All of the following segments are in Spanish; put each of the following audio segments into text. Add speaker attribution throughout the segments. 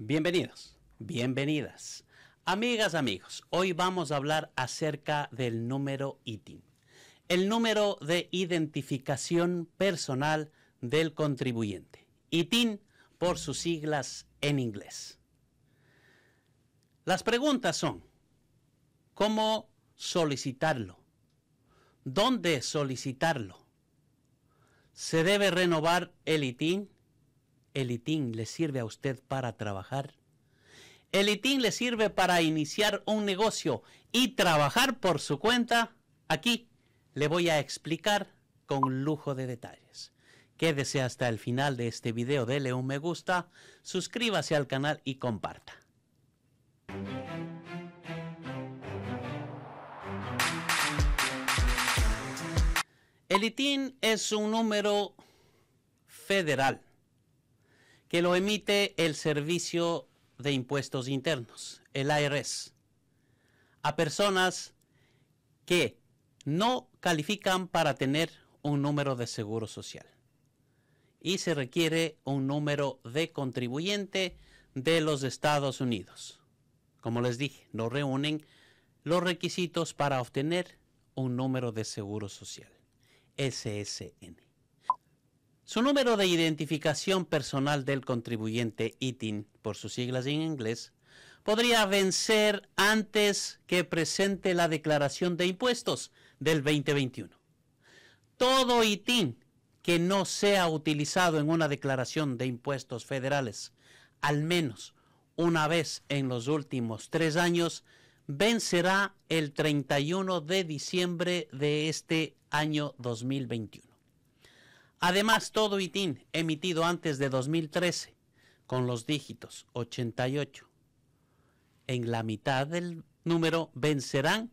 Speaker 1: Bienvenidos, bienvenidas. Amigas, amigos, hoy vamos a hablar acerca del número ITIN, el número de identificación personal del contribuyente, ITIN por sus siglas en inglés. Las preguntas son, ¿cómo solicitarlo? ¿Dónde solicitarlo? ¿Se debe renovar el ITIN? El ITIN le sirve a usted para trabajar. El ITIN le sirve para iniciar un negocio y trabajar por su cuenta. Aquí le voy a explicar con lujo de detalles. Quédese hasta el final de este video, dele un me gusta, suscríbase al canal y comparta. El ITIN es un número federal que lo emite el Servicio de Impuestos Internos, el ARS, a personas que no califican para tener un número de seguro social. Y se requiere un número de contribuyente de los Estados Unidos. Como les dije, no reúnen los requisitos para obtener un número de seguro social, SSN. Su número de identificación personal del contribuyente ITIN, por sus siglas en inglés, podría vencer antes que presente la declaración de impuestos del 2021. Todo ITIN que no sea utilizado en una declaración de impuestos federales, al menos una vez en los últimos tres años, vencerá el 31 de diciembre de este año 2021. Además, todo ITIN emitido antes de 2013 con los dígitos 88 en la mitad del número vencerán.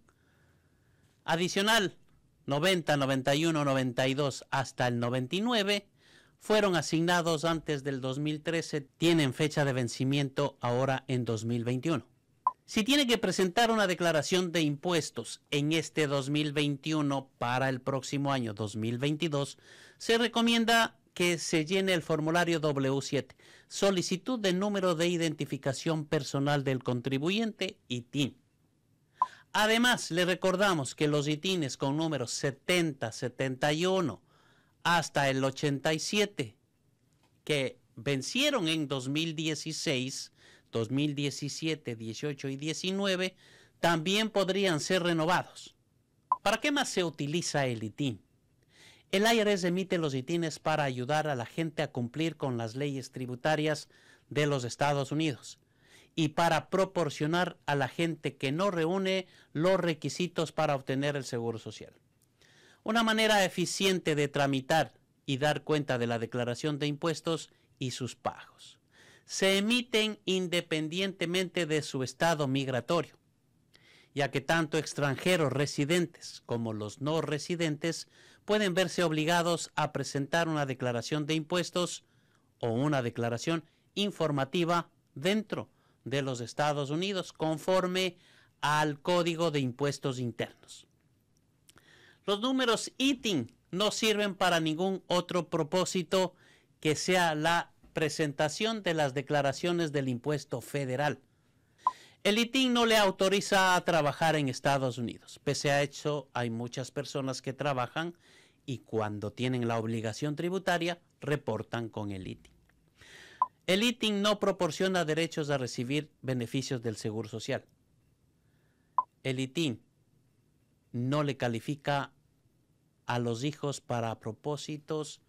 Speaker 1: Adicional, 90, 91, 92 hasta el 99 fueron asignados antes del 2013, tienen fecha de vencimiento ahora en 2021. Si tiene que presentar una declaración de impuestos en este 2021 para el próximo año 2022, se recomienda que se llene el formulario W7, solicitud de número de identificación personal del contribuyente ITIN. Además, le recordamos que los ITINs con números 70, 71 hasta el 87 que vencieron en 2016 2017, 18 y 19 también podrían ser renovados. ¿Para qué más se utiliza el ITIN? El IRS emite los ITINs para ayudar a la gente a cumplir con las leyes tributarias de los Estados Unidos y para proporcionar a la gente que no reúne los requisitos para obtener el seguro social. Una manera eficiente de tramitar y dar cuenta de la declaración de impuestos y sus pagos se emiten independientemente de su estado migratorio, ya que tanto extranjeros residentes como los no residentes pueden verse obligados a presentar una declaración de impuestos o una declaración informativa dentro de los Estados Unidos conforme al Código de Impuestos Internos. Los números ITIN no sirven para ningún otro propósito que sea la presentación de las declaraciones del impuesto federal. El ITIN no le autoriza a trabajar en Estados Unidos. Pese a eso, hay muchas personas que trabajan y cuando tienen la obligación tributaria, reportan con el ITIN. El ITIN no proporciona derechos a recibir beneficios del Seguro Social. El ITIN no le califica a los hijos para propósitos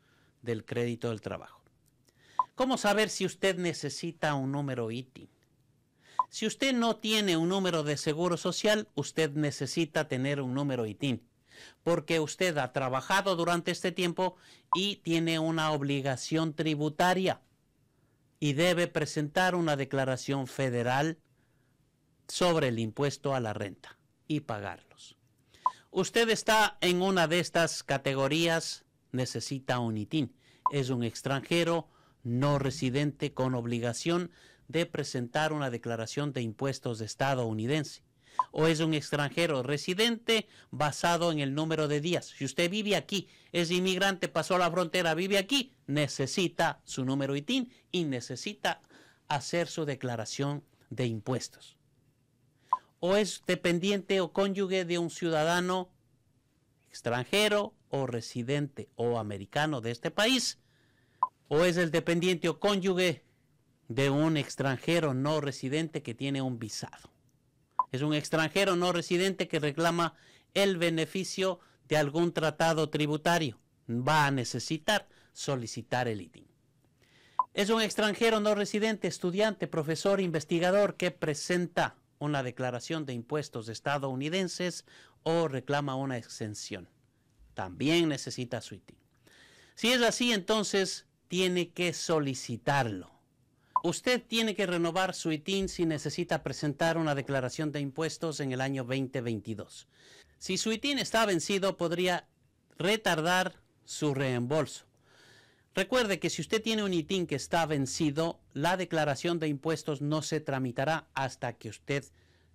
Speaker 1: del crédito del trabajo. ¿Cómo saber si usted necesita un número ITIN? Si usted no tiene un número de seguro social, usted necesita tener un número ITIN, porque usted ha trabajado durante este tiempo y tiene una obligación tributaria y debe presentar una declaración federal sobre el impuesto a la renta y pagarlos. Usted está en una de estas categorías, necesita un ITIN, es un extranjero, no residente con obligación de presentar una declaración de impuestos de estadounidense. O es un extranjero residente basado en el número de días. Si usted vive aquí, es inmigrante, pasó la frontera, vive aquí, necesita su número ITIN y necesita hacer su declaración de impuestos. O es dependiente o cónyuge de un ciudadano extranjero o residente o americano de este país o es el dependiente o cónyuge de un extranjero no residente que tiene un visado. Es un extranjero no residente que reclama el beneficio de algún tratado tributario. Va a necesitar solicitar el ITIN. Es un extranjero no residente, estudiante, profesor, investigador que presenta una declaración de impuestos estadounidenses o reclama una exención. También necesita su ITIN. Si es así, entonces tiene que solicitarlo. Usted tiene que renovar su ITIN si necesita presentar una declaración de impuestos en el año 2022. Si su ITIN está vencido, podría retardar su reembolso. Recuerde que si usted tiene un ITIN que está vencido, la declaración de impuestos no se tramitará hasta que usted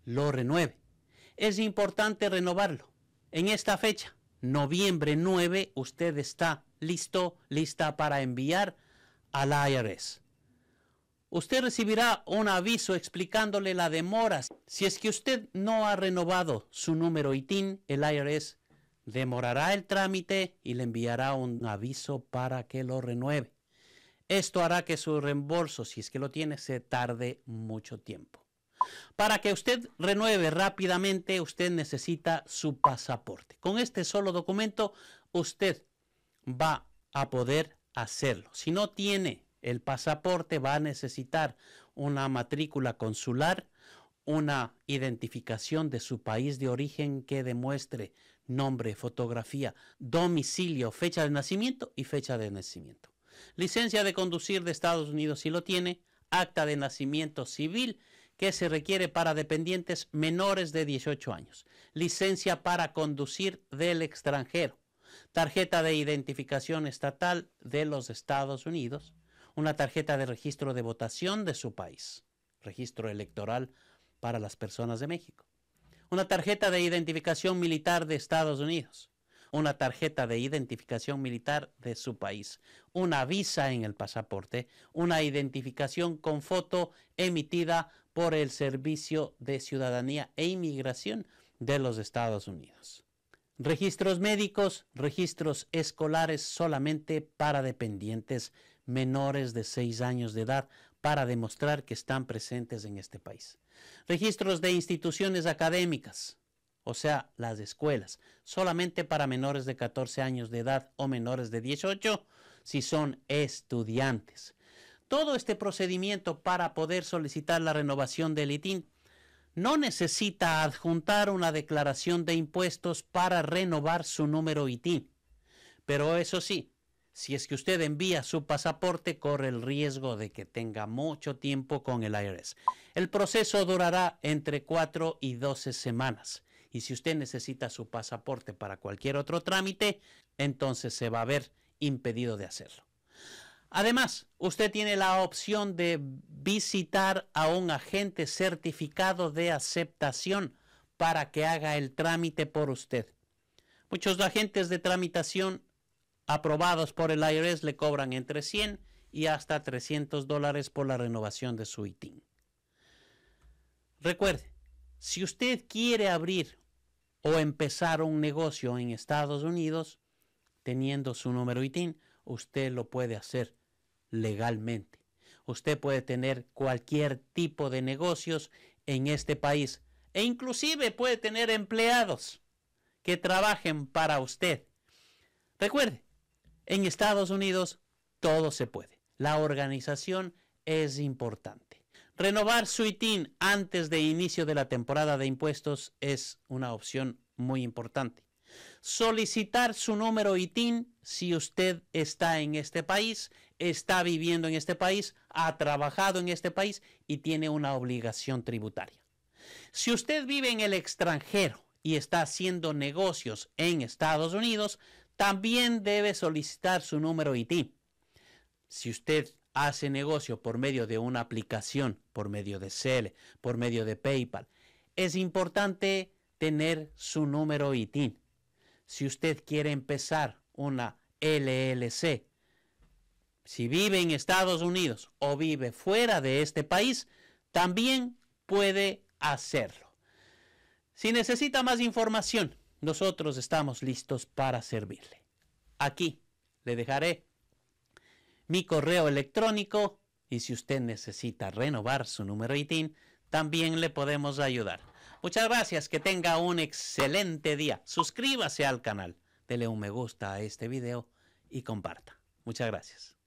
Speaker 1: lo renueve. Es importante renovarlo. En esta fecha, noviembre 9, usted está listo, lista para enviar al IRS. Usted recibirá un aviso explicándole la demora. Si es que usted no ha renovado su número ITIN, el IRS demorará el trámite y le enviará un aviso para que lo renueve. Esto hará que su reembolso, si es que lo tiene, se tarde mucho tiempo. Para que usted renueve rápidamente, usted necesita su pasaporte. Con este solo documento, usted va a poder hacerlo. Si no tiene el pasaporte, va a necesitar una matrícula consular, una identificación de su país de origen que demuestre nombre, fotografía, domicilio, fecha de nacimiento y fecha de nacimiento. Licencia de conducir de Estados Unidos si lo tiene, acta de nacimiento civil que se requiere para dependientes menores de 18 años, licencia para conducir del extranjero, tarjeta de identificación estatal de los Estados Unidos, una tarjeta de registro de votación de su país, registro electoral para las personas de México, una tarjeta de identificación militar de Estados Unidos, una tarjeta de identificación militar de su país, una visa en el pasaporte, una identificación con foto emitida por el Servicio de Ciudadanía e Inmigración de los Estados Unidos registros médicos, registros escolares solamente para dependientes menores de 6 años de edad para demostrar que están presentes en este país. Registros de instituciones académicas, o sea, las escuelas, solamente para menores de 14 años de edad o menores de 18 si son estudiantes. Todo este procedimiento para poder solicitar la renovación del ITIN no necesita adjuntar una declaración de impuestos para renovar su número IT. Pero eso sí, si es que usted envía su pasaporte, corre el riesgo de que tenga mucho tiempo con el IRS. El proceso durará entre 4 y 12 semanas. Y si usted necesita su pasaporte para cualquier otro trámite, entonces se va a ver impedido de hacerlo. Además, usted tiene la opción de visitar a un agente certificado de aceptación para que haga el trámite por usted. Muchos agentes de tramitación aprobados por el IRS le cobran entre 100 y hasta 300 dólares por la renovación de su ITIN. Recuerde, si usted quiere abrir o empezar un negocio en Estados Unidos teniendo su número ITIN, usted lo puede hacer legalmente. Usted puede tener cualquier tipo de negocios en este país e inclusive puede tener empleados que trabajen para usted. Recuerde, en Estados Unidos todo se puede. La organización es importante. Renovar su ITIN antes de inicio de la temporada de impuestos es una opción muy importante. Solicitar su número ITIN si usted está en este país, está viviendo en este país, ha trabajado en este país y tiene una obligación tributaria. Si usted vive en el extranjero y está haciendo negocios en Estados Unidos, también debe solicitar su número IT. Si usted hace negocio por medio de una aplicación, por medio de Cel, por medio de PayPal, es importante tener su número ITIN. Si usted quiere empezar una LLC. Si vive en Estados Unidos o vive fuera de este país, también puede hacerlo. Si necesita más información, nosotros estamos listos para servirle. Aquí le dejaré mi correo electrónico y si usted necesita renovar su número ITIN, también le podemos ayudar. Muchas gracias, que tenga un excelente día. Suscríbase al canal dele un me gusta a este video y comparta. Muchas gracias.